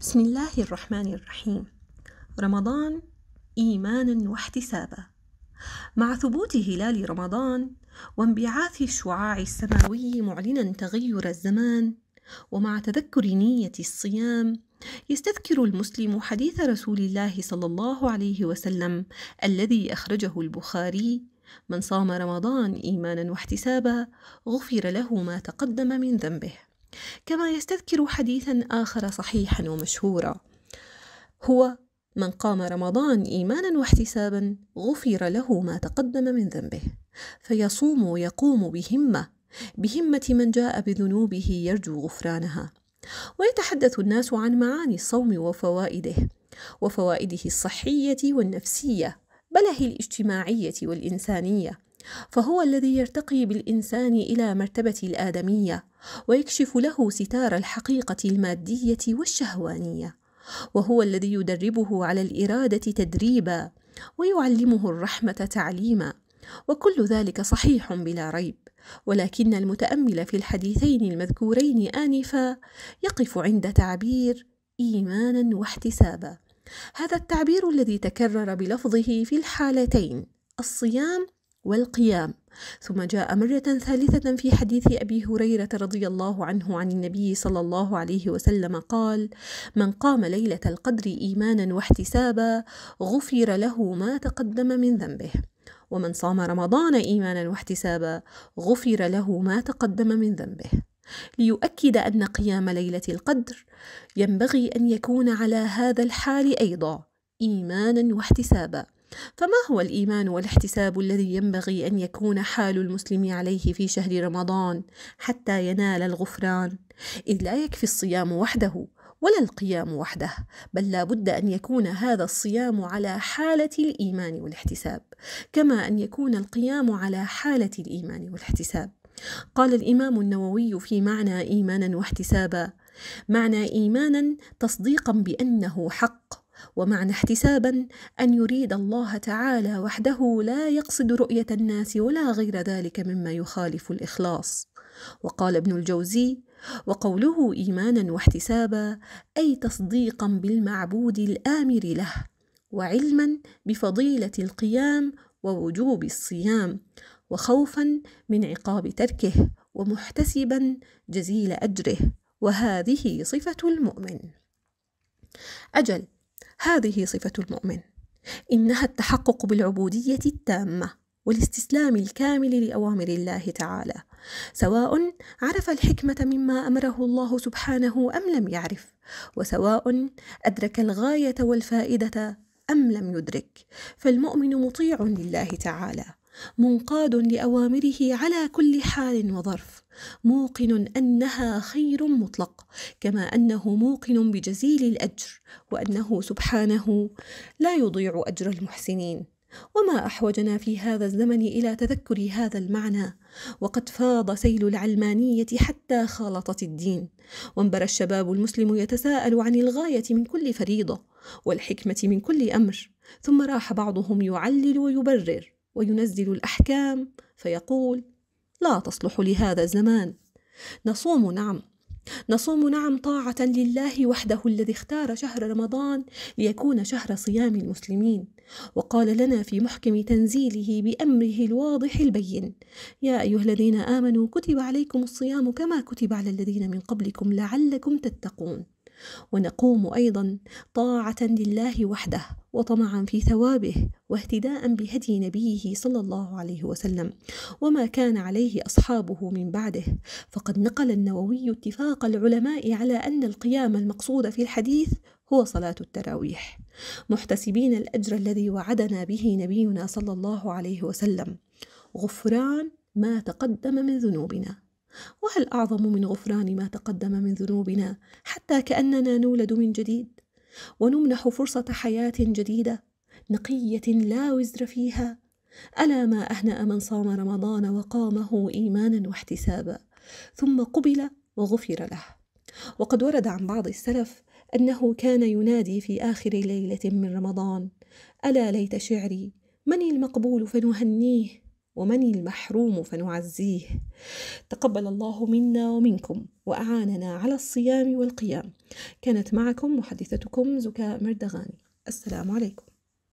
بسم الله الرحمن الرحيم رمضان ايمانا واحتسابا مع ثبوت هلال رمضان وانبعاث الشعاع السماوي معلنا تغير الزمان ومع تذكر نيه الصيام يستذكر المسلم حديث رسول الله صلى الله عليه وسلم الذي اخرجه البخاري من صام رمضان ايمانا واحتسابا غفر له ما تقدم من ذنبه كما يستذكر حديثا آخر صحيحا ومشهورا هو من قام رمضان إيمانا واحتسابا غفر له ما تقدم من ذنبه فيصوم ويقوم بهمة بهمة من جاء بذنوبه يرجو غفرانها ويتحدث الناس عن معاني الصوم وفوائده وفوائده الصحية والنفسية بله الاجتماعية والإنسانية فهو الذي يرتقي بالإنسان إلى مرتبة الآدمية ويكشف له ستار الحقيقة المادية والشهوانية وهو الذي يدربه على الإرادة تدريبا ويعلمه الرحمة تعليما وكل ذلك صحيح بلا ريب ولكن المتأمل في الحديثين المذكورين آنفا يقف عند تعبير إيمانا واحتسابا هذا التعبير الذي تكرر بلفظه في الحالتين الصيام والقيام ثم جاء مرة ثالثة في حديث أبي هريرة رضي الله عنه عن النبي صلى الله عليه وسلم قال: من قام ليلة القدر إيمانا واحتسابا غفر له ما تقدم من ذنبه. ومن صام رمضان إيمانا واحتسابا غفر له ما تقدم من ذنبه. ليؤكد أن قيام ليلة القدر ينبغي أن يكون على هذا الحال أيضا إيمانا واحتسابا. فما هو الإيمان والاحتساب الذي ينبغي أن يكون حال المسلم عليه في شهر رمضان حتى ينال الغفران إذ لا يكفي الصيام وحده ولا القيام وحده بل لا بد أن يكون هذا الصيام على حالة الإيمان والاحتساب كما أن يكون القيام على حالة الإيمان والاحتساب قال الإمام النووي في معنى إيمانا واحتسابا معنى إيمانا تصديقا بأنه حق ومعنى احتسابا ان يريد الله تعالى وحده لا يقصد رؤيه الناس ولا غير ذلك مما يخالف الاخلاص وقال ابن الجوزي وقوله ايمانا واحتسابا اي تصديقا بالمعبود الامر له وعلما بفضيله القيام ووجوب الصيام وخوفا من عقاب تركه ومحتسبا جزيل اجره وهذه صفه المؤمن اجل هذه صفة المؤمن إنها التحقق بالعبودية التامة والاستسلام الكامل لأوامر الله تعالى سواء عرف الحكمة مما أمره الله سبحانه أم لم يعرف وسواء أدرك الغاية والفائدة أم لم يدرك فالمؤمن مطيع لله تعالى منقاد لاوامره على كل حال وظرف موقن انها خير مطلق كما انه موقن بجزيل الاجر وانه سبحانه لا يضيع اجر المحسنين وما احوجنا في هذا الزمن الى تذكر هذا المعنى وقد فاض سيل العلمانيه حتى خالطت الدين وانبر الشباب المسلم يتساءل عن الغايه من كل فريضه والحكمه من كل امر ثم راح بعضهم يعلل ويبرر وينزل الأحكام فيقول لا تصلح لهذا الزمان نصوم نعم نصوم نعم طاعة لله وحده الذي اختار شهر رمضان ليكون شهر صيام المسلمين، وقال لنا في محكم تنزيله بأمره الواضح البين: يا أيها الذين آمنوا كتب عليكم الصيام كما كتب على الذين من قبلكم لعلكم تتقون. ونقوم ايضا طاعه لله وحده وطمعا في ثوابه واهتداء بهدي نبيه صلى الله عليه وسلم وما كان عليه اصحابه من بعده فقد نقل النووي اتفاق العلماء على ان القيام المقصود في الحديث هو صلاة التراويح محتسبين الأجر الذي وعدنا به نبينا صلى الله عليه وسلم غفران ما تقدم من ذنوبنا وهل أعظم من غفران ما تقدم من ذنوبنا حتى كأننا نولد من جديد ونمنح فرصة حياة جديدة نقية لا وزر فيها ألا ما أهنأ من صام رمضان وقامه إيمانا واحتسابا ثم قبل وغفر له وقد ورد عن بعض السلف أنه كان ينادي في آخر ليلة من رمضان ألا ليت شعري من المقبول فنهنيه ومن المحروم فنعزيه تقبل الله منا ومنكم وأعاننا على الصيام والقيام كانت معكم محدثتكم زكاء مردغاني السلام عليكم